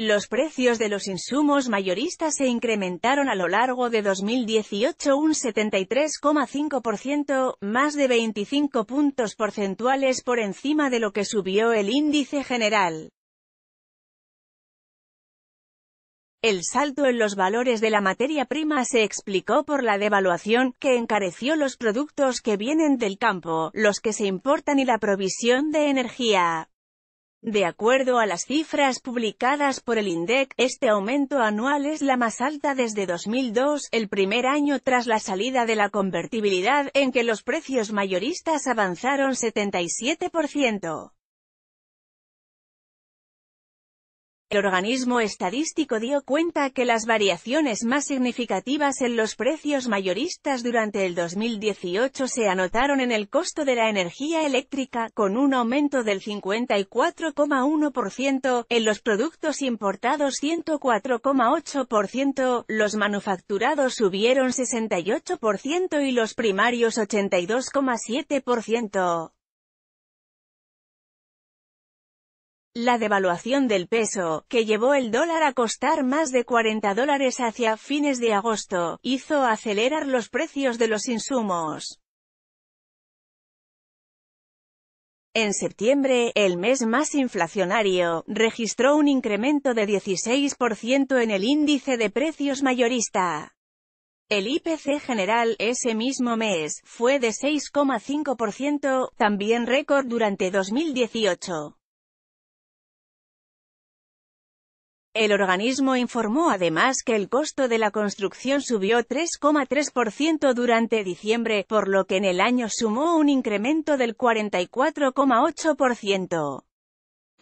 Los precios de los insumos mayoristas se incrementaron a lo largo de 2018 un 73,5%, más de 25 puntos porcentuales por encima de lo que subió el índice general. El salto en los valores de la materia prima se explicó por la devaluación, que encareció los productos que vienen del campo, los que se importan y la provisión de energía. De acuerdo a las cifras publicadas por el INDEC, este aumento anual es la más alta desde 2002, el primer año tras la salida de la convertibilidad, en que los precios mayoristas avanzaron 77%. El organismo estadístico dio cuenta que las variaciones más significativas en los precios mayoristas durante el 2018 se anotaron en el costo de la energía eléctrica, con un aumento del 54,1%, en los productos importados 104,8%, los manufacturados subieron 68% y los primarios 82,7%. La devaluación del peso, que llevó el dólar a costar más de 40 dólares hacia fines de agosto, hizo acelerar los precios de los insumos. En septiembre, el mes más inflacionario, registró un incremento de 16% en el índice de precios mayorista. El IPC general, ese mismo mes, fue de 6,5%, también récord durante 2018. El organismo informó además que el costo de la construcción subió 3,3% durante diciembre, por lo que en el año sumó un incremento del 44,8%.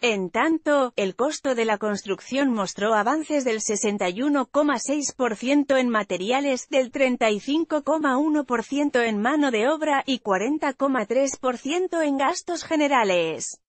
En tanto, el costo de la construcción mostró avances del 61,6% en materiales, del 35,1% en mano de obra y 40,3% en gastos generales.